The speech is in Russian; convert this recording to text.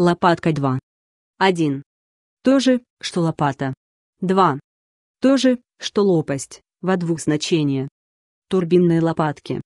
Лопатка 2. 1. То же, что лопата. 2. То же, что лопасть, во двух значениях. Турбинные лопатки.